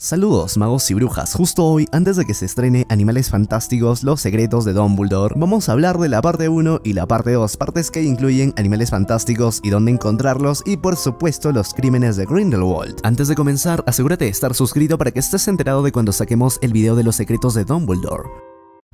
Saludos magos y brujas, justo hoy, antes de que se estrene Animales Fantásticos, Los Secretos de Dumbledore, vamos a hablar de la parte 1 y la parte 2, partes que incluyen Animales Fantásticos y dónde encontrarlos y por supuesto los crímenes de Grindelwald. Antes de comenzar, asegúrate de estar suscrito para que estés enterado de cuando saquemos el video de Los Secretos de Dumbledore.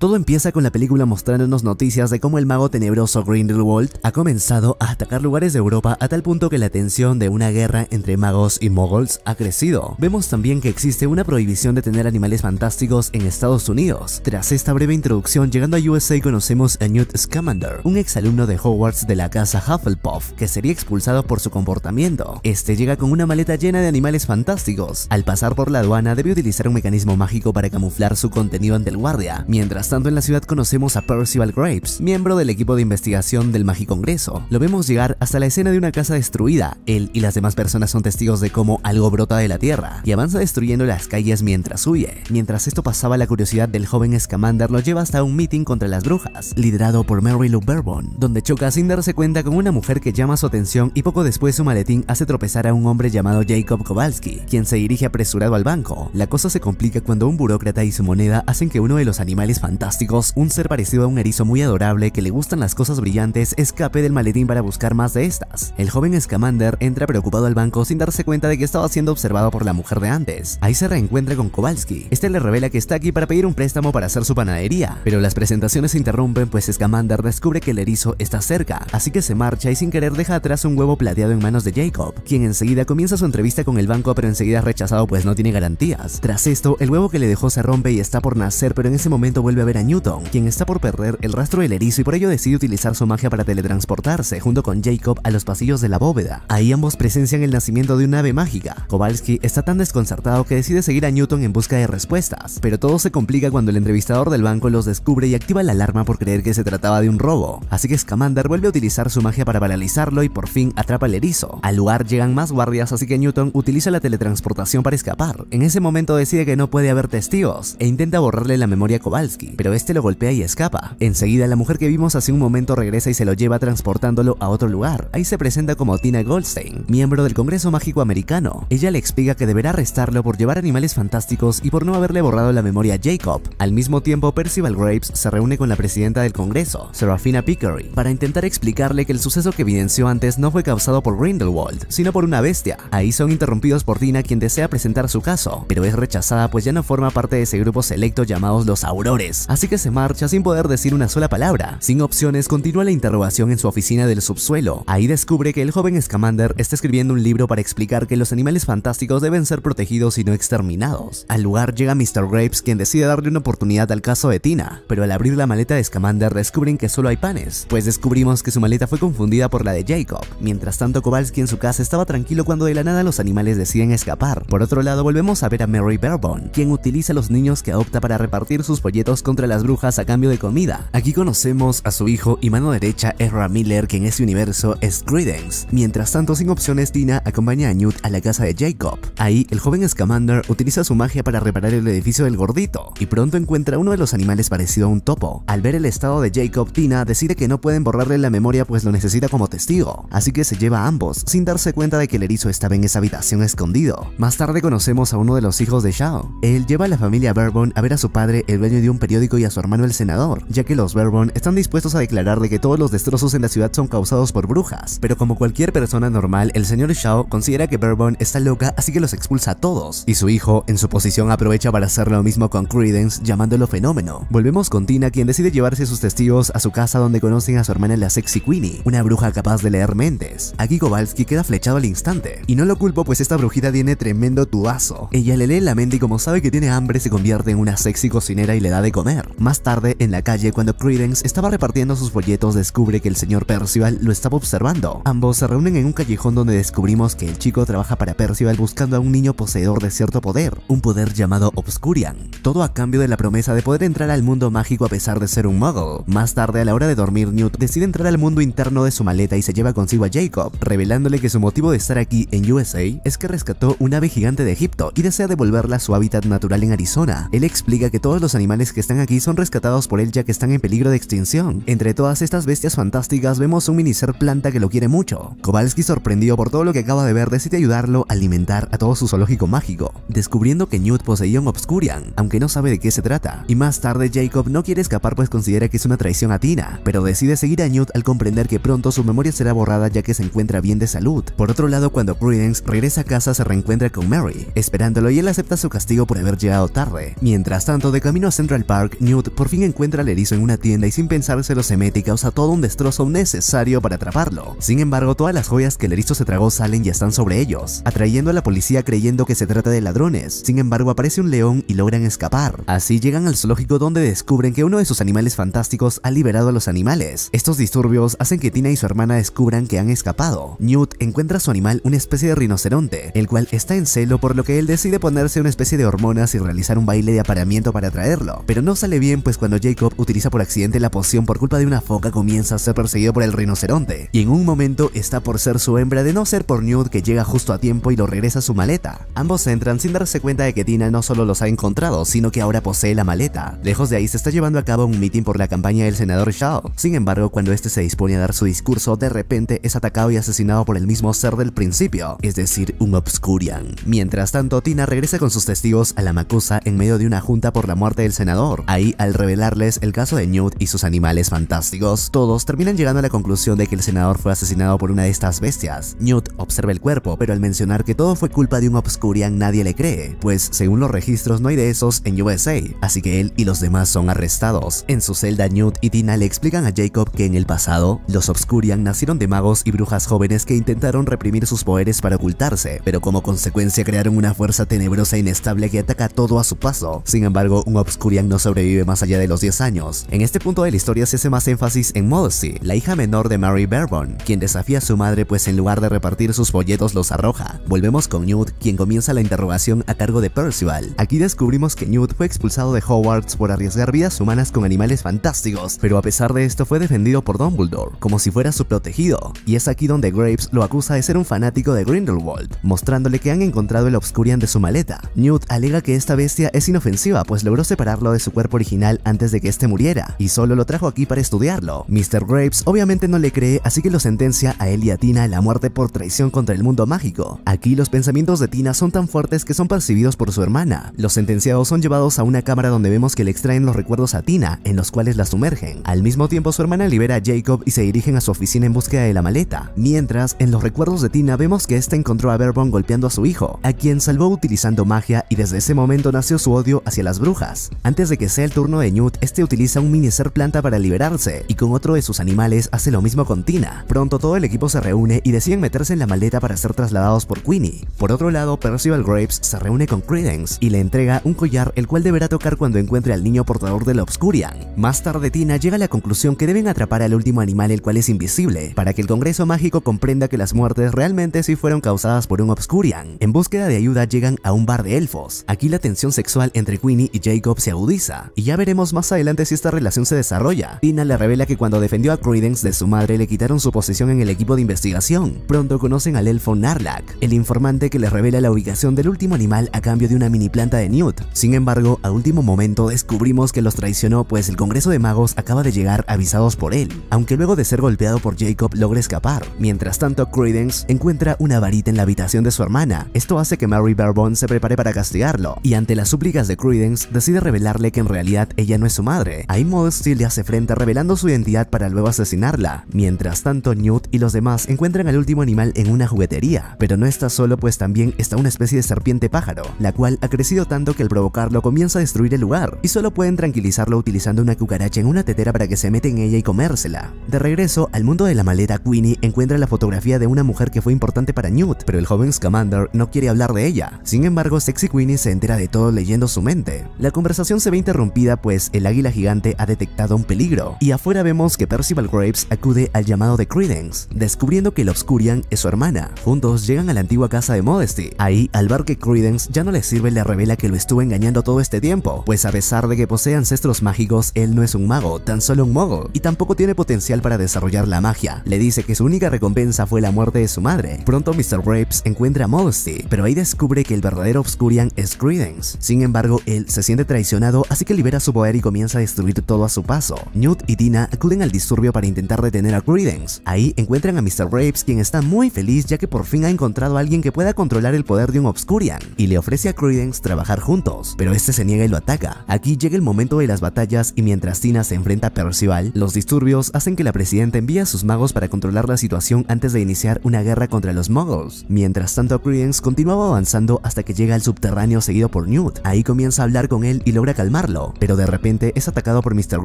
Todo empieza con la película mostrándonos noticias de cómo el mago tenebroso Grindelwald ha comenzado a atacar lugares de Europa a tal punto que la tensión de una guerra entre magos y moguls ha crecido. Vemos también que existe una prohibición de tener animales fantásticos en Estados Unidos. Tras esta breve introducción, llegando a USA conocemos a Newt Scamander, un exalumno de Hogwarts de la casa Hufflepuff, que sería expulsado por su comportamiento. Este llega con una maleta llena de animales fantásticos. Al pasar por la aduana debe utilizar un mecanismo mágico para camuflar su contenido ante el guardia, mientras Estando en la ciudad conocemos a Percival Graves, miembro del equipo de investigación del Congreso. Lo vemos llegar hasta la escena de una casa destruida. Él y las demás personas son testigos de cómo algo brota de la tierra y avanza destruyendo las calles mientras huye. Mientras esto pasaba, la curiosidad del joven Scamander lo lleva hasta un meeting contra las brujas, liderado por Mary Lou Bourbon, donde choca sin darse cuenta con una mujer que llama su atención y poco después su maletín hace tropezar a un hombre llamado Jacob Kowalski, quien se dirige apresurado al banco. La cosa se complica cuando un burócrata y su moneda hacen que uno de los animales fantásticos fantásticos, un ser parecido a un erizo muy adorable que le gustan las cosas brillantes escape del maletín para buscar más de estas. El joven Scamander entra preocupado al banco sin darse cuenta de que estaba siendo observado por la mujer de antes. Ahí se reencuentra con Kowalski. Este le revela que está aquí para pedir un préstamo para hacer su panadería, pero las presentaciones se interrumpen pues Scamander descubre que el erizo está cerca, así que se marcha y sin querer deja atrás un huevo plateado en manos de Jacob, quien enseguida comienza su entrevista con el banco pero enseguida es rechazado pues no tiene garantías. Tras esto, el huevo que le dejó se rompe y está por nacer pero en ese momento vuelve ver a Newton, quien está por perder el rastro del erizo y por ello decide utilizar su magia para teletransportarse junto con Jacob a los pasillos de la bóveda. Ahí ambos presencian el nacimiento de una ave mágica. Kowalski está tan desconcertado que decide seguir a Newton en busca de respuestas, pero todo se complica cuando el entrevistador del banco los descubre y activa la alarma por creer que se trataba de un robo. Así que Scamander vuelve a utilizar su magia para paralizarlo y por fin atrapa al erizo. Al lugar llegan más guardias así que Newton utiliza la teletransportación para escapar. En ese momento decide que no puede haber testigos e intenta borrarle la memoria a Kowalski pero este lo golpea y escapa. Enseguida la mujer que vimos hace un momento regresa y se lo lleva transportándolo a otro lugar. Ahí se presenta como Tina Goldstein, miembro del Congreso Mágico Americano. Ella le explica que deberá arrestarlo por llevar animales fantásticos y por no haberle borrado la memoria a Jacob. Al mismo tiempo, Percival Graves se reúne con la presidenta del Congreso, Serafina Pickery, para intentar explicarle que el suceso que evidenció antes no fue causado por Grindelwald, sino por una bestia. Ahí son interrumpidos por Tina quien desea presentar su caso, pero es rechazada pues ya no forma parte de ese grupo selecto llamados los Aurores así que se marcha sin poder decir una sola palabra. Sin opciones, continúa la interrogación en su oficina del subsuelo. Ahí descubre que el joven Scamander está escribiendo un libro para explicar que los animales fantásticos deben ser protegidos y no exterminados. Al lugar llega Mr. Graves, quien decide darle una oportunidad al caso de Tina, pero al abrir la maleta de Scamander descubren que solo hay panes, pues descubrimos que su maleta fue confundida por la de Jacob. Mientras tanto, Kowalski en su casa estaba tranquilo cuando de la nada los animales deciden escapar. Por otro lado, volvemos a ver a Mary berbon quien utiliza los niños que adopta para repartir sus folletos con contra las brujas a cambio de comida. Aquí conocemos a su hijo y mano derecha Ezra Miller, que en este universo es Credence. Mientras tanto, sin opciones, Tina acompaña a Newt a la casa de Jacob. Ahí, el joven Scamander utiliza su magia para reparar el edificio del gordito, y pronto encuentra uno de los animales parecido a un topo. Al ver el estado de Jacob, Tina decide que no pueden borrarle la memoria pues lo necesita como testigo, así que se lleva a ambos, sin darse cuenta de que el erizo estaba en esa habitación escondido. Más tarde conocemos a uno de los hijos de Shao. Él lleva a la familia Bourbon a ver a su padre, el dueño de un periódico y a su hermano el senador, ya que los Bourbon están dispuestos a declarar de que todos los destrozos en la ciudad son causados por brujas, pero como cualquier persona normal, el señor Shao considera que Bourbon está loca así que los expulsa a todos, y su hijo, en su posición, aprovecha para hacer lo mismo con Credence, llamándolo fenómeno. Volvemos con Tina, quien decide llevarse a sus testigos a su casa donde conocen a su hermana la sexy Queenie, una bruja capaz de leer mentes. Aquí Kowalski queda flechado al instante, y no lo culpo pues esta brujita tiene tremendo tubazo. Ella le lee la mente y como sabe que tiene hambre se convierte en una sexy cocinera y le da de comer. Más tarde, en la calle, cuando Credence estaba repartiendo sus folletos, descubre que el señor Percival lo estaba observando. Ambos se reúnen en un callejón donde descubrimos que el chico trabaja para Percival buscando a un niño poseedor de cierto poder, un poder llamado Obscurian, todo a cambio de la promesa de poder entrar al mundo mágico a pesar de ser un muggle. Más tarde, a la hora de dormir, Newt decide entrar al mundo interno de su maleta y se lleva consigo a Jacob, revelándole que su motivo de estar aquí en USA es que rescató un ave gigante de Egipto y desea devolverla a su hábitat natural en Arizona. Él explica que todos los animales que están aquí son rescatados por él ya que están en peligro de extinción. Entre todas estas bestias fantásticas vemos un mini ser planta que lo quiere mucho. Kowalski sorprendido por todo lo que acaba de ver decide ayudarlo a alimentar a todo su zoológico mágico, descubriendo que Newt poseía un Obscurian, aunque no sabe de qué se trata. Y más tarde Jacob no quiere escapar pues considera que es una traición a Tina, pero decide seguir a Newt al comprender que pronto su memoria será borrada ya que se encuentra bien de salud. Por otro lado, cuando Prudence regresa a casa se reencuentra con Mary, esperándolo y él acepta su castigo por haber llegado tarde. Mientras tanto, de camino a Central Park, Newt por fin encuentra al erizo en una tienda y sin pensárselo se mete y causa todo un destrozo necesario para atraparlo. Sin embargo, todas las joyas que el erizo se tragó salen y están sobre ellos, atrayendo a la policía creyendo que se trata de ladrones. Sin embargo, aparece un león y logran escapar. Así llegan al zoológico donde descubren que uno de sus animales fantásticos ha liberado a los animales. Estos disturbios hacen que Tina y su hermana descubran que han escapado. Newt encuentra a su animal una especie de rinoceronte, el cual está en celo por lo que él decide ponerse una especie de hormonas y realizar un baile de apareamiento para atraerlo, pero no sale bien pues cuando Jacob utiliza por accidente la poción por culpa de una foca comienza a ser perseguido por el rinoceronte y en un momento está por ser su hembra de no ser por Newt que llega justo a tiempo y lo regresa a su maleta. Ambos entran sin darse cuenta de que Tina no solo los ha encontrado sino que ahora posee la maleta. Lejos de ahí se está llevando a cabo un mitin por la campaña del senador Shaw. Sin embargo cuando este se dispone a dar su discurso de repente es atacado y asesinado por el mismo ser del principio, es decir un Obscurian. Mientras tanto Tina regresa con sus testigos a la MACUSA en medio de una junta por la muerte del senador. Ahí, al revelarles el caso de Newt y sus animales fantásticos, todos terminan llegando a la conclusión de que el senador fue asesinado por una de estas bestias. Newt observa el cuerpo, pero al mencionar que todo fue culpa de un Obscurian nadie le cree, pues según los registros no hay de esos en USA, así que él y los demás son arrestados. En su celda, Newt y Tina le explican a Jacob que en el pasado, los Obscurian nacieron de magos y brujas jóvenes que intentaron reprimir sus poderes para ocultarse, pero como consecuencia crearon una fuerza tenebrosa e inestable que ataca todo a su paso. Sin embargo, un Obscurian no se Vive más allá de los 10 años. En este punto de la historia se hace más énfasis en Modesty, la hija menor de Mary Bourbon, quien desafía a su madre pues en lugar de repartir sus folletos los arroja. Volvemos con Newt, quien comienza la interrogación a cargo de Percival. Aquí descubrimos que Newt fue expulsado de Hogwarts por arriesgar vidas humanas con animales fantásticos, pero a pesar de esto fue defendido por Dumbledore, como si fuera su protegido, y es aquí donde Graves lo acusa de ser un fanático de Grindelwald, mostrándole que han encontrado el Obscurian de su maleta. Newt alega que esta bestia es inofensiva, pues logró separarlo de su cuerpo original antes de que este muriera, y solo lo trajo aquí para estudiarlo. Mr. Graves obviamente no le cree, así que lo sentencia a él y a Tina a la muerte por traición contra el mundo mágico. Aquí los pensamientos de Tina son tan fuertes que son percibidos por su hermana. Los sentenciados son llevados a una cámara donde vemos que le extraen los recuerdos a Tina, en los cuales la sumergen. Al mismo tiempo su hermana libera a Jacob y se dirigen a su oficina en búsqueda de la maleta. Mientras, en los recuerdos de Tina vemos que este encontró a Verbon golpeando a su hijo, a quien salvó utilizando magia y desde ese momento nació su odio hacia las brujas. Antes de que sea el turno de Newt, este utiliza un mini ser planta para liberarse y con otro de sus animales hace lo mismo con Tina. Pronto todo el equipo se reúne y deciden meterse en la maleta para ser trasladados por Queenie. Por otro lado, Percival Graves se reúne con Credence y le entrega un collar el cual deberá tocar cuando encuentre al niño portador de la Obscurian. Más tarde Tina llega a la conclusión que deben atrapar al último animal el cual es invisible, para que el Congreso Mágico comprenda que las muertes realmente sí fueron causadas por un Obscurian. En búsqueda de ayuda llegan a un bar de elfos. Aquí la tensión sexual entre Queenie y Jacob se agudiza, y ya veremos más adelante si esta relación se desarrolla. Tina le revela que cuando defendió a Credence de su madre le quitaron su posición en el equipo de investigación. Pronto conocen al elfo Narlak, el informante que les revela la ubicación del último animal a cambio de una mini planta de Newt. Sin embargo, a último momento descubrimos que los traicionó pues el Congreso de Magos acaba de llegar avisados por él, aunque luego de ser golpeado por Jacob logra escapar. Mientras tanto, Credence encuentra una varita en la habitación de su hermana. Esto hace que Mary barbon se prepare para castigarlo, y ante las súplicas de Credence decide revelarle que en realidad ella no es su madre. Ahí Modesty le hace frente revelando su identidad para luego asesinarla. Mientras tanto, Newt y los demás encuentran al último animal en una juguetería, pero no está solo pues también está una especie de serpiente pájaro, la cual ha crecido tanto que al provocarlo comienza a destruir el lugar, y solo pueden tranquilizarlo utilizando una cucaracha en una tetera para que se mete en ella y comérsela. De regreso al mundo de la maleta, Queenie encuentra la fotografía de una mujer que fue importante para Newt, pero el joven Scamander no quiere hablar de ella. Sin embargo, Sexy Queenie se entera de todo leyendo su mente. La conversación se ve interrumpida rompida, pues el águila gigante ha detectado un peligro, y afuera vemos que Percival Graves acude al llamado de Credence, descubriendo que el Obscurian es su hermana. Juntos llegan a la antigua casa de Modesty. Ahí, al ver que Credence ya no le sirve, le revela que lo estuvo engañando todo este tiempo, pues a pesar de que posee ancestros mágicos, él no es un mago, tan solo un mogo, y tampoco tiene potencial para desarrollar la magia. Le dice que su única recompensa fue la muerte de su madre. Pronto Mr. Graves encuentra a Modesty, pero ahí descubre que el verdadero Obscurian es Credence. Sin embargo, él se siente traicionado, así que libera su poder y comienza a destruir todo a su paso. Newt y Tina acuden al disturbio para intentar detener a Credence. Ahí encuentran a Mr. Raves quien está muy feliz ya que por fin ha encontrado a alguien que pueda controlar el poder de un Obscurian, y le ofrece a Credence trabajar juntos, pero este se niega y lo ataca. Aquí llega el momento de las batallas y mientras Tina se enfrenta a Percival, los disturbios hacen que la presidenta envíe a sus magos para controlar la situación antes de iniciar una guerra contra los muggles. Mientras tanto, Credence continuaba avanzando hasta que llega al subterráneo seguido por Newt. Ahí comienza a hablar con él y logra calmarlo pero de repente es atacado por Mr.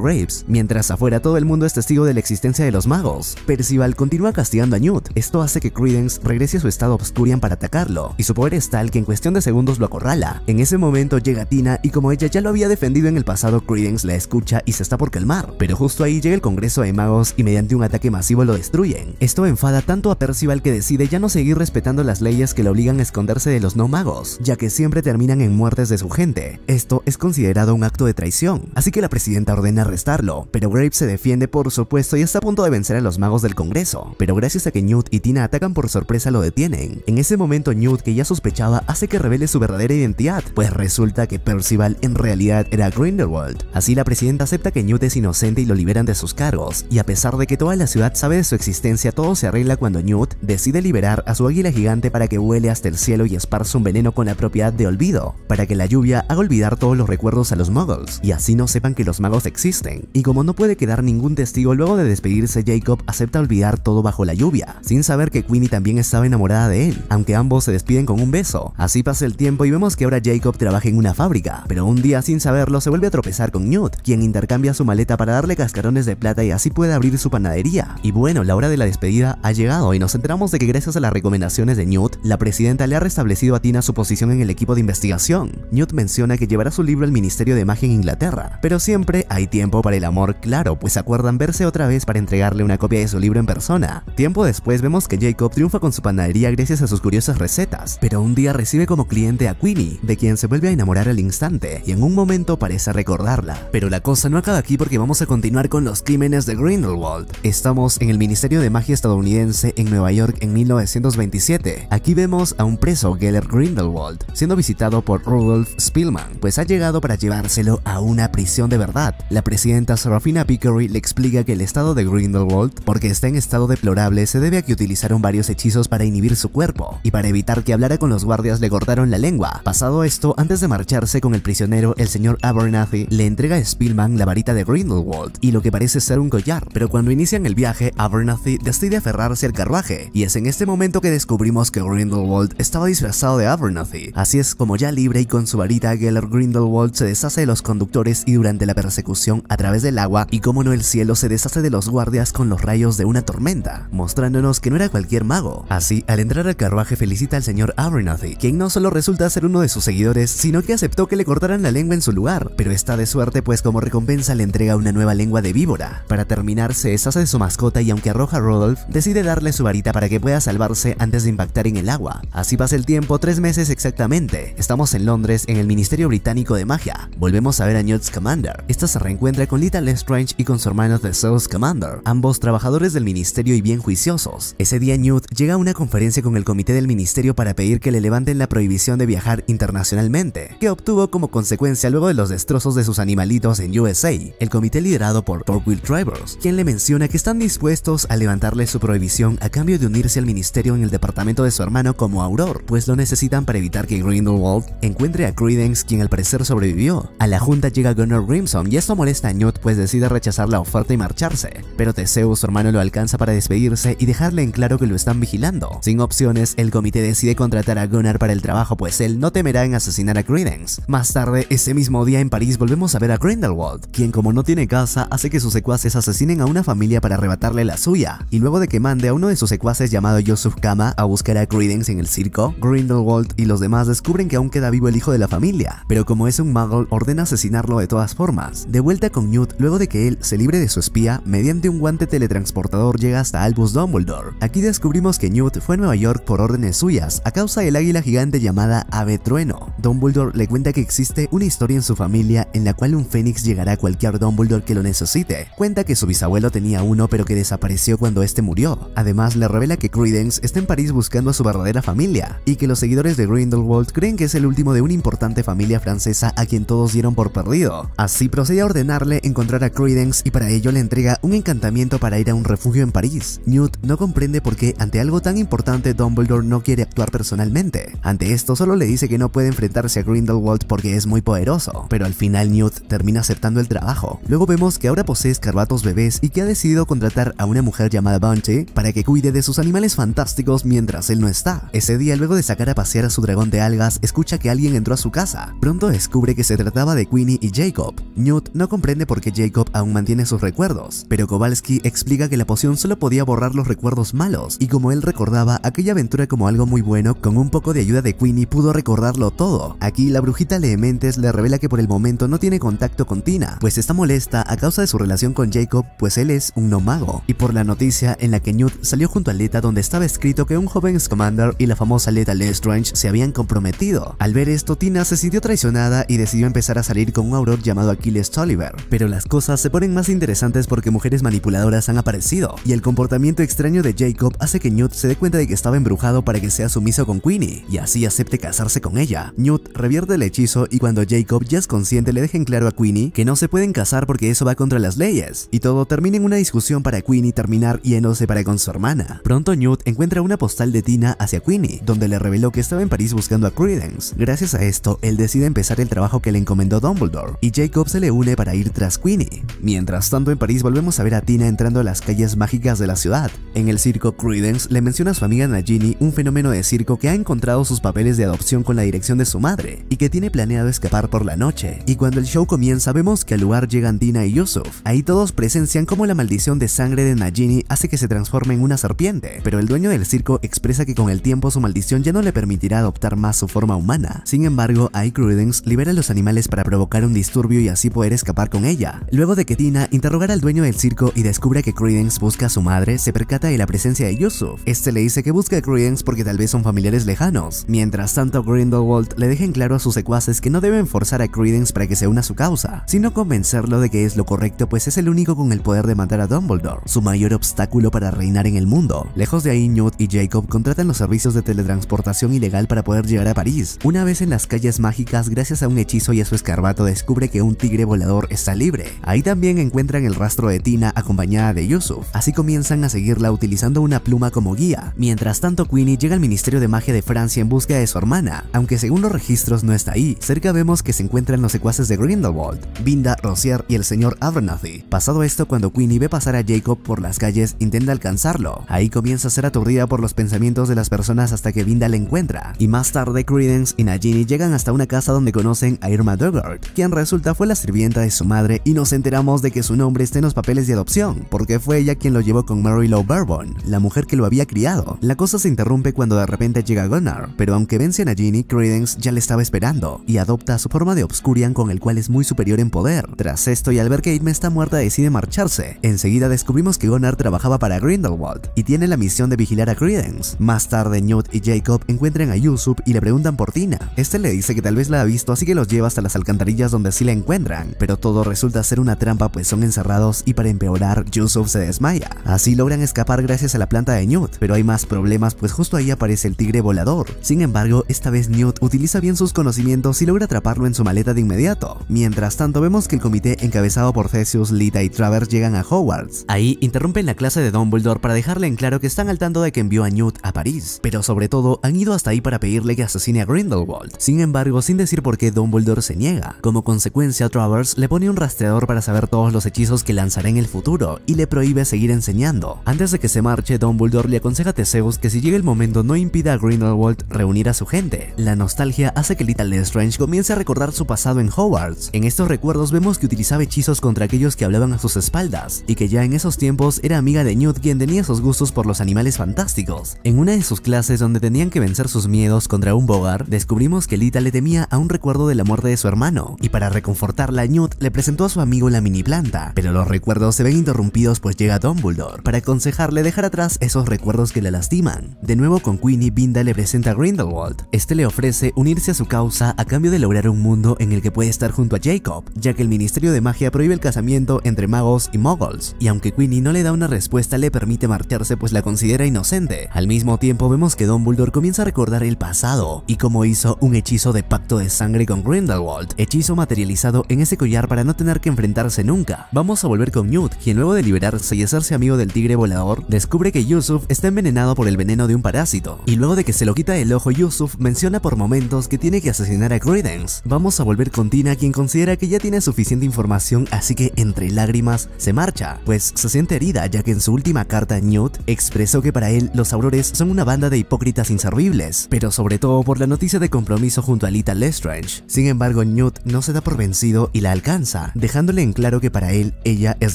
Graves, mientras afuera todo el mundo es testigo de la existencia de los magos. Percival continúa castigando a Newt, esto hace que Credence regrese a su estado Obscurian para atacarlo, y su poder es tal que en cuestión de segundos lo acorrala. En ese momento llega Tina y como ella ya lo había defendido en el pasado, Credence la escucha y se está por calmar, pero justo ahí llega el Congreso de Magos y mediante un ataque masivo lo destruyen. Esto enfada tanto a Percival que decide ya no seguir respetando las leyes que le obligan a esconderse de los no magos, ya que siempre terminan en muertes de su gente. Esto es considerado un acto de traición, así que la presidenta ordena arrestarlo, pero Graves se defiende por supuesto y está a punto de vencer a los magos del Congreso, pero gracias a que Newt y Tina atacan por sorpresa lo detienen. En ese momento Newt, que ya sospechaba, hace que revele su verdadera identidad, pues resulta que Percival en realidad era Grindelwald. Así la presidenta acepta que Newt es inocente y lo liberan de sus cargos, y a pesar de que toda la ciudad sabe de su existencia, todo se arregla cuando Newt decide liberar a su águila gigante para que vuele hasta el cielo y esparza un veneno con la propiedad de olvido, para que la lluvia haga olvidar todos los recuerdos a los magos y así no sepan que los magos existen. Y como no puede quedar ningún testigo, luego de despedirse Jacob acepta olvidar todo bajo la lluvia, sin saber que Queenie también estaba enamorada de él, aunque ambos se despiden con un beso. Así pasa el tiempo y vemos que ahora Jacob trabaja en una fábrica, pero un día sin saberlo se vuelve a tropezar con Newt, quien intercambia su maleta para darle cascarones de plata y así puede abrir su panadería. Y bueno, la hora de la despedida ha llegado y nos enteramos de que gracias a las recomendaciones de Newt, la presidenta le ha restablecido a Tina su posición en el equipo de investigación. Newt menciona que llevará su libro al Ministerio de Magia en Inglaterra. Pero siempre hay tiempo para el amor claro, pues acuerdan verse otra vez para entregarle una copia de su libro en persona. Tiempo después vemos que Jacob triunfa con su panadería gracias a sus curiosas recetas, pero un día recibe como cliente a Queenie, de quien se vuelve a enamorar al instante, y en un momento parece recordarla. Pero la cosa no acaba aquí porque vamos a continuar con los crímenes de Grindelwald. Estamos en el Ministerio de Magia estadounidense en Nueva York en 1927. Aquí vemos a un preso, Geller Grindelwald, siendo visitado por Rudolf Spielman, pues ha llegado para llevárselo a una prisión de verdad. La presidenta Serafina Pickery le explica que el estado de Grindelwald, porque está en estado deplorable, se debe a que utilizaron varios hechizos para inhibir su cuerpo, y para evitar que hablara con los guardias le cortaron la lengua. Pasado esto, antes de marcharse con el prisionero, el señor Abernathy le entrega a Spielman la varita de Grindelwald y lo que parece ser un collar, pero cuando inician el viaje, Abernathy decide aferrarse al carruaje, y es en este momento que descubrimos que Grindelwald estaba disfrazado de Abernathy. Así es como ya libre y con su varita, Geller Grindelwald se deshace de los conductores y durante la persecución a través del agua y cómo no el cielo se deshace de los guardias con los rayos de una tormenta, mostrándonos que no era cualquier mago. Así, al entrar al carruaje felicita al señor Abernathy, quien no solo resulta ser uno de sus seguidores, sino que aceptó que le cortaran la lengua en su lugar, pero está de suerte pues como recompensa le entrega una nueva lengua de víbora. Para terminar, se deshace de su mascota y aunque arroja a decide darle su varita para que pueda salvarse antes de impactar en el agua. Así pasa el tiempo, tres meses exactamente. Estamos en Londres, en el Ministerio Británico de Magia a ver a Newt Scamander. Esta se reencuentra con Little Strange y con su hermano The Souls Scamander, ambos trabajadores del ministerio y bien juiciosos. Ese día Newt llega a una conferencia con el comité del ministerio para pedir que le levanten la prohibición de viajar internacionalmente, que obtuvo como consecuencia luego de los destrozos de sus animalitos en USA, el comité liderado por Torquil Drivers, quien le menciona que están dispuestos a levantarle su prohibición a cambio de unirse al ministerio en el departamento de su hermano como Auror, pues lo necesitan para evitar que Grindelwald encuentre a Credence quien al parecer sobrevivió la junta llega a Gunnar Grimson y esto molesta a Newt pues decide rechazar la oferta y marcharse, pero Teseo, su hermano lo alcanza para despedirse y dejarle en claro que lo están vigilando. Sin opciones, el comité decide contratar a Gunnar para el trabajo pues él no temerá en asesinar a Credence. Más tarde, ese mismo día en París volvemos a ver a Grindelwald, quien como no tiene casa hace que sus secuaces asesinen a una familia para arrebatarle la suya, y luego de que mande a uno de sus secuaces llamado Joseph Kama a buscar a Credence en el circo, Grindelwald y los demás descubren que aún queda vivo el hijo de la familia, pero como es un muggle ordena asesinarlo de todas formas. De vuelta con Newt, luego de que él se libre de su espía, mediante un guante teletransportador llega hasta Albus Dumbledore. Aquí descubrimos que Newt fue a Nueva York por órdenes suyas, a causa del águila gigante llamada Ave Trueno. Dumbledore le cuenta que existe una historia en su familia en la cual un fénix llegará a cualquier Dumbledore que lo necesite. Cuenta que su bisabuelo tenía uno pero que desapareció cuando este murió. Además le revela que Credence está en París buscando a su verdadera familia y que los seguidores de Grindelwald creen que es el último de una importante familia francesa a quien todos dieron por perdido. Así procede a ordenarle encontrar a Credence y para ello le entrega un encantamiento para ir a un refugio en París. Newt no comprende por qué ante algo tan importante Dumbledore no quiere actuar personalmente. Ante esto solo le dice que no puede enfrentarse a Grindelwald porque es muy poderoso, pero al final Newt termina aceptando el trabajo. Luego vemos que ahora posee escarbatos bebés y que ha decidido contratar a una mujer llamada Banshee para que cuide de sus animales fantásticos mientras él no está. Ese día luego de sacar a pasear a su dragón de algas, escucha que alguien entró a su casa. Pronto descubre que se trataba de Queenie y Jacob. Newt no comprende por qué Jacob aún mantiene sus recuerdos, pero Kowalski explica que la poción solo podía borrar los recuerdos malos, y como él recordaba aquella aventura como algo muy bueno, con un poco de ayuda de Queenie pudo recordarlo todo. Aquí la brujita Lehementes le revela que por el momento no tiene contacto con Tina, pues está molesta a causa de su relación con Jacob, pues él es un no-mago. y por la noticia en la que Newt salió junto a Leta donde estaba escrito que un joven Scamander y la famosa Leta Lestrange se habían comprometido. Al ver esto, Tina se sintió traicionada y decidió empezar a salir con un auror llamado Aquiles Tolliver. Pero las cosas se ponen más interesantes porque mujeres manipuladoras han aparecido, y el comportamiento extraño de Jacob hace que Newt se dé cuenta de que estaba embrujado para que sea sumiso con Queenie, y así acepte casarse con ella. Newt revierte el hechizo y cuando Jacob ya es consciente le dejen claro a Queenie que no se pueden casar porque eso va contra las leyes, y todo termina en una discusión para Queenie terminar y enoce para con su hermana. Pronto Newt encuentra una postal de Tina hacia Queenie, donde le reveló que estaba en París buscando a Credence. Gracias a esto, él decide empezar el trabajo que le encomendó Dumbledore y Jacob se le une para ir tras Queenie. Mientras tanto en París volvemos a ver a Tina entrando a las calles mágicas de la ciudad. En el circo Credence le menciona a su amiga Nagini un fenómeno de circo que ha encontrado sus papeles de adopción con la dirección de su madre y que tiene planeado escapar por la noche. Y cuando el show comienza vemos que al lugar llegan Tina y Yusuf. Ahí todos presencian cómo la maldición de sangre de Nagini hace que se transforme en una serpiente, pero el dueño del circo expresa que con el tiempo su maldición ya no le permitirá adoptar más su forma humana. Sin embargo, I Credence libera a los animales para provocar un disturbio y así poder escapar con ella. Luego de que Tina interrogara al dueño del circo y descubre que Credence busca a su madre, se percata de la presencia de Yusuf. Este le dice que busca a Credence porque tal vez son familiares lejanos. Mientras tanto, Grindelwald le deja en claro a sus secuaces que no deben forzar a Credence para que se una a su causa, sino convencerlo de que es lo correcto pues es el único con el poder de matar a Dumbledore, su mayor obstáculo para reinar en el mundo. Lejos de ahí, Newt y Jacob contratan los servicios de teletransportación ilegal para poder llegar a París. Una vez en las calles mágicas, gracias a un hechizo y a su Arbato descubre que un tigre volador está libre. Ahí también encuentran el rastro de Tina acompañada de Yusuf, así comienzan a seguirla utilizando una pluma como guía. Mientras tanto, Queenie llega al Ministerio de Magia de Francia en busca de su hermana, aunque según los registros no está ahí. Cerca vemos que se encuentran los secuaces de Grindelwald, Binda, Rosier y el señor Abernathy. Pasado esto, cuando Queenie ve pasar a Jacob por las calles, intenta alcanzarlo. Ahí comienza a ser aturdida por los pensamientos de las personas hasta que Binda la encuentra. Y más tarde, Credence y Nagini llegan hasta una casa donde conocen a Irma Duggar quien resulta fue la sirvienta de su madre y nos enteramos de que su nombre está en los papeles de adopción, porque fue ella quien lo llevó con Mary Lou Bourbon, la mujer que lo había criado. La cosa se interrumpe cuando de repente llega Gunnar, pero aunque vencen a Ginny, Credence ya le estaba esperando y adopta su forma de Obscurian con el cual es muy superior en poder. Tras esto y al ver que Aitme está muerta decide marcharse. Enseguida descubrimos que Gunnar trabajaba para Grindelwald y tiene la misión de vigilar a Credence. Más tarde Newt y Jacob encuentran a Yusuf y le preguntan por Tina. Este le dice que tal vez la ha visto así que los lleva hasta las alcaldes cantarillas donde sí la encuentran, pero todo resulta ser una trampa pues son encerrados y para empeorar Yusuf se desmaya. Así logran escapar gracias a la planta de Newt, pero hay más problemas pues justo ahí aparece el tigre volador. Sin embargo, esta vez Newt utiliza bien sus conocimientos y logra atraparlo en su maleta de inmediato. Mientras tanto vemos que el comité encabezado por Theseus, Lita y Travers llegan a Hogwarts. Ahí interrumpen la clase de Dumbledore para dejarle en claro que están al tanto de que envió a Newt a París, pero sobre todo han ido hasta ahí para pedirle que asesine a Grindelwald. Sin embargo, sin decir por qué Dumbledore se niega como consecuencia, Travers le pone un rastreador para saber todos los hechizos que lanzará en el futuro y le prohíbe seguir enseñando. Antes de que se marche, Dumbledore le aconseja a Teseus que si llega el momento no impida a Grindelwald reunir a su gente. La nostalgia hace que Little Strange comience a recordar su pasado en Hogwarts. En estos recuerdos vemos que utilizaba hechizos contra aquellos que hablaban a sus espaldas, y que ya en esos tiempos era amiga de Newt quien tenía sus gustos por los animales fantásticos. En una de sus clases donde tenían que vencer sus miedos contra un bogar, descubrimos que Lita le temía a un recuerdo de la muerte de su hermano y para reconfortarla, Newt le presentó a su amigo la mini planta, pero los recuerdos se ven interrumpidos pues llega Dumbledore, para aconsejarle dejar atrás esos recuerdos que le lastiman. De nuevo con Queenie, Binda le presenta a Grindelwald, este le ofrece unirse a su causa a cambio de lograr un mundo en el que puede estar junto a Jacob, ya que el Ministerio de Magia prohíbe el casamiento entre magos y muggles, y aunque Queenie no le da una respuesta le permite marcharse pues la considera inocente. Al mismo tiempo vemos que Dumbledore comienza a recordar el pasado y cómo hizo un hechizo de pacto de sangre con Grindelwald hechizo materializado en ese collar para no tener que enfrentarse nunca. Vamos a volver con Newt, quien luego de liberarse y hacerse amigo del tigre volador, descubre que Yusuf está envenenado por el veneno de un parásito. Y luego de que se lo quita el ojo, Yusuf menciona por momentos que tiene que asesinar a Credence. Vamos a volver con Tina, quien considera que ya tiene suficiente información, así que entre lágrimas se marcha, pues se siente herida ya que en su última carta Newt expresó que para él los aurores son una banda de hipócritas inservibles, pero sobre todo por la noticia de compromiso junto a Lita Lestrange. Sin embargo, Newt no se da por vencido y la alcanza, dejándole en claro que para él, ella es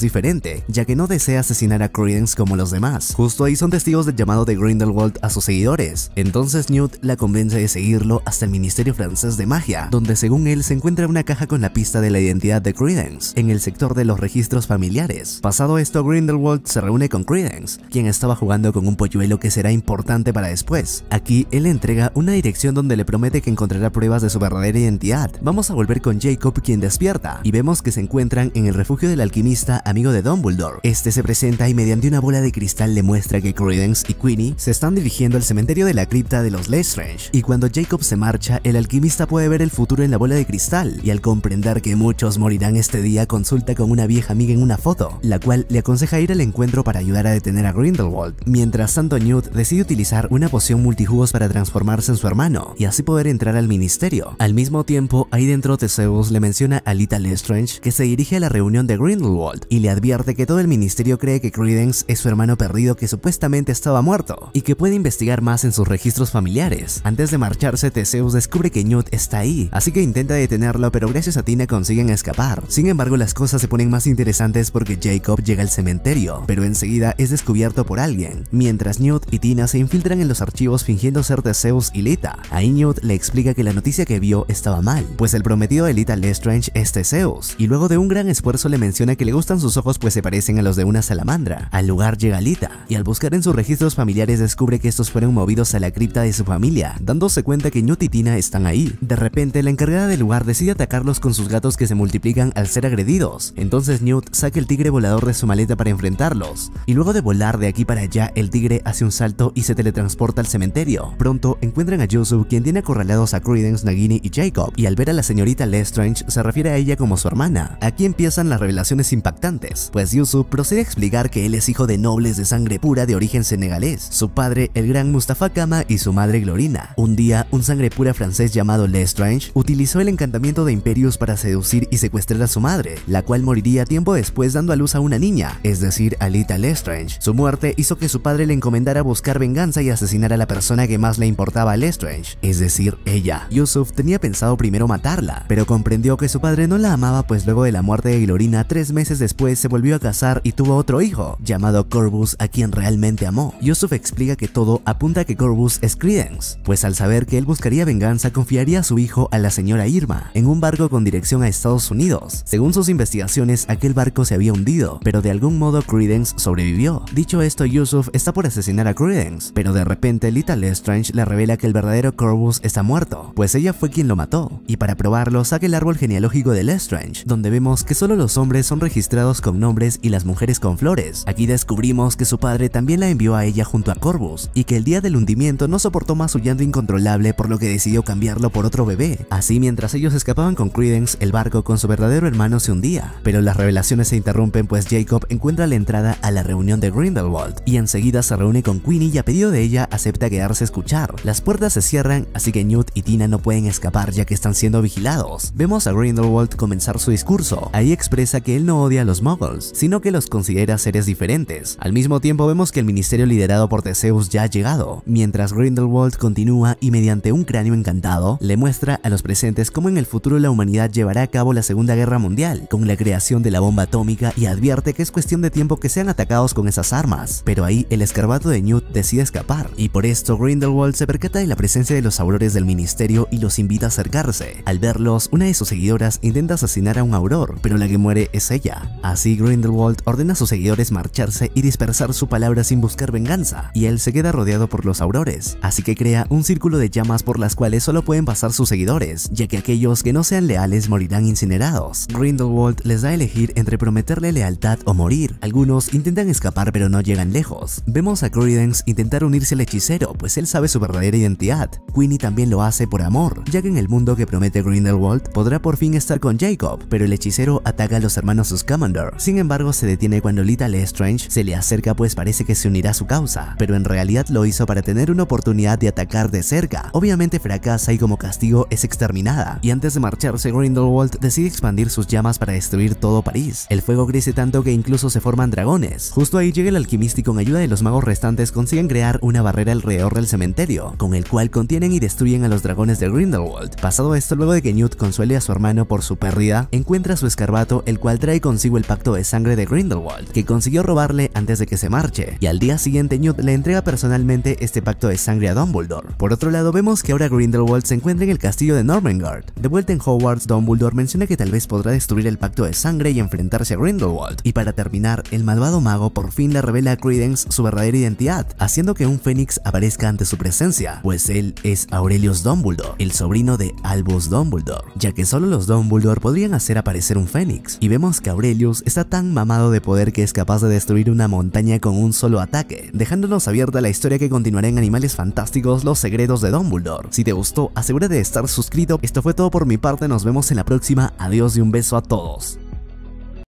diferente, ya que no desea asesinar a Credence como los demás. Justo ahí son testigos del llamado de Grindelwald a sus seguidores. Entonces Newt la convence de seguirlo hasta el Ministerio Francés de Magia, donde según él se encuentra una caja con la pista de la identidad de Credence, en el sector de los registros familiares. Pasado esto, Grindelwald se reúne con Credence, quien estaba jugando con un polluelo que será importante para después. Aquí, él entrega una dirección donde le promete que encontrará pruebas de su verdadera identidad. Vamos a volver ver con Jacob quien despierta y vemos que se encuentran en el refugio del alquimista amigo de Dumbledore. Este se presenta y mediante una bola de cristal le muestra que Credence y Queenie se están dirigiendo al cementerio de la cripta de los Lestrange y cuando Jacob se marcha el alquimista puede ver el futuro en la bola de cristal y al comprender que muchos morirán este día consulta con una vieja amiga en una foto, la cual le aconseja ir al encuentro para ayudar a detener a Grindelwald. Mientras tanto Newt decide utilizar una poción multijugos para transformarse en su hermano y así poder entrar al ministerio. Al mismo tiempo, hay dentro Teseus le menciona a Lita Lestrange que se dirige a la reunión de Grindelwald y le advierte que todo el ministerio cree que Credence es su hermano perdido que supuestamente estaba muerto y que puede investigar más en sus registros familiares. Antes de marcharse, Teseus descubre que Newt está ahí, así que intenta detenerlo pero gracias a Tina consiguen escapar. Sin embargo, las cosas se ponen más interesantes porque Jacob llega al cementerio, pero enseguida es descubierto por alguien, mientras Newt y Tina se infiltran en los archivos fingiendo ser Teseus y Lita. Ahí Newt le explica que la noticia que vio estaba mal, pues el cometido de Lestrange este Teseus, y luego de un gran esfuerzo le menciona que le gustan sus ojos pues se parecen a los de una salamandra. Al lugar llega Lita, y al buscar en sus registros familiares descubre que estos fueron movidos a la cripta de su familia, dándose cuenta que Newt y Tina están ahí. De repente, la encargada del lugar decide atacarlos con sus gatos que se multiplican al ser agredidos. Entonces Newt saca el tigre volador de su maleta para enfrentarlos, y luego de volar de aquí para allá, el tigre hace un salto y se teletransporta al cementerio. Pronto encuentran a Joseph, quien tiene acorralados a Credence, Nagini y Jacob, y al ver a la señora señorita Lestrange se refiere a ella como su hermana. Aquí empiezan las revelaciones impactantes, pues Yusuf procede a explicar que él es hijo de nobles de sangre pura de origen senegalés, su padre el gran Mustafa Kama y su madre Glorina. Un día, un sangre pura francés llamado Lestrange utilizó el encantamiento de Imperius para seducir y secuestrar a su madre, la cual moriría tiempo después dando a luz a una niña, es decir, Alita Lestrange. Su muerte hizo que su padre le encomendara buscar venganza y asesinar a la persona que más le importaba a Lestrange, es decir, ella. Yusuf tenía pensado primero matarla, pero comprendió que su padre no la amaba pues luego de la muerte de Glorina, tres meses después se volvió a casar y tuvo otro hijo, llamado Corbus, a quien realmente amó. Yusuf explica que todo apunta a que Corbus es Credence, pues al saber que él buscaría venganza confiaría a su hijo a la señora Irma, en un barco con dirección a Estados Unidos. Según sus investigaciones, aquel barco se había hundido, pero de algún modo Credence sobrevivió. Dicho esto, Yusuf está por asesinar a Credence, pero de repente Little Strange le revela que el verdadero Corbus está muerto, pues ella fue quien lo mató, y para probar Carlos saca el árbol genealógico de Lestrange, donde vemos que solo los hombres son registrados con nombres y las mujeres con flores. Aquí descubrimos que su padre también la envió a ella junto a Corvus, y que el día del hundimiento no soportó más su llanto incontrolable por lo que decidió cambiarlo por otro bebé. Así, mientras ellos escapaban con Credence, el barco con su verdadero hermano se hundía. Pero las revelaciones se interrumpen pues Jacob encuentra la entrada a la reunión de Grindelwald, y enseguida se reúne con Queenie y a pedido de ella acepta quedarse a escuchar. Las puertas se cierran, así que Newt y Tina no pueden escapar ya que están siendo vigilados Vemos a Grindelwald comenzar su discurso. Ahí expresa que él no odia a los muggles, sino que los considera seres diferentes. Al mismo tiempo vemos que el ministerio liderado por Teseus ya ha llegado, mientras Grindelwald continúa y mediante un cráneo encantado le muestra a los presentes cómo en el futuro la humanidad llevará a cabo la Segunda Guerra Mundial, con la creación de la bomba atómica y advierte que es cuestión de tiempo que sean atacados con esas armas. Pero ahí el escarbato de Newt decide escapar, y por esto Grindelwald se percata de la presencia de los aurores del ministerio y los invita a acercarse. Al verlo una de sus seguidoras intenta asesinar a un auror, pero la que muere es ella. Así Grindelwald ordena a sus seguidores marcharse y dispersar su palabra sin buscar venganza, y él se queda rodeado por los aurores, así que crea un círculo de llamas por las cuales solo pueden pasar sus seguidores, ya que aquellos que no sean leales morirán incinerados. Grindelwald les da a elegir entre prometerle lealtad o morir. Algunos intentan escapar pero no llegan lejos. Vemos a Credence intentar unirse al hechicero, pues él sabe su verdadera identidad. Queenie también lo hace por amor, ya que en el mundo que promete Grindelwald Grindelwald podrá por fin estar con Jacob, pero el hechicero ataca a los hermanos Scamander. Sin embargo, se detiene cuando Little Strange. se le acerca pues parece que se unirá a su causa, pero en realidad lo hizo para tener una oportunidad de atacar de cerca. Obviamente fracasa y como castigo es exterminada, y antes de marcharse Grindelwald decide expandir sus llamas para destruir todo París. El fuego crece tanto que incluso se forman dragones. Justo ahí llega el alquimista y con ayuda de los magos restantes consiguen crear una barrera alrededor del cementerio, con el cual contienen y destruyen a los dragones de Grindelwald. Pasado esto luego de que New consuele a su hermano por su pérdida, encuentra su escarbato el cual trae consigo el pacto de sangre de Grindelwald, que consiguió robarle antes de que se marche, y al día siguiente Newt le entrega personalmente este pacto de sangre a Dumbledore. Por otro lado vemos que ahora Grindelwald se encuentra en el castillo de Normengard. De vuelta en Hogwarts, Dumbledore menciona que tal vez podrá destruir el pacto de sangre y enfrentarse a Grindelwald. Y para terminar, el malvado mago por fin le revela a Credence su verdadera identidad, haciendo que un fénix aparezca ante su presencia, pues él es Aurelius Dumbledore, el sobrino de Albus Dumbledore ya que solo los Dumbledore podrían hacer aparecer un fénix, y vemos que Aurelius está tan mamado de poder que es capaz de destruir una montaña con un solo ataque, dejándonos abierta la historia que continuará en Animales Fantásticos Los Secretos de Dumbledore. Si te gustó, asegúrate de estar suscrito. Esto fue todo por mi parte, nos vemos en la próxima. Adiós y un beso a todos.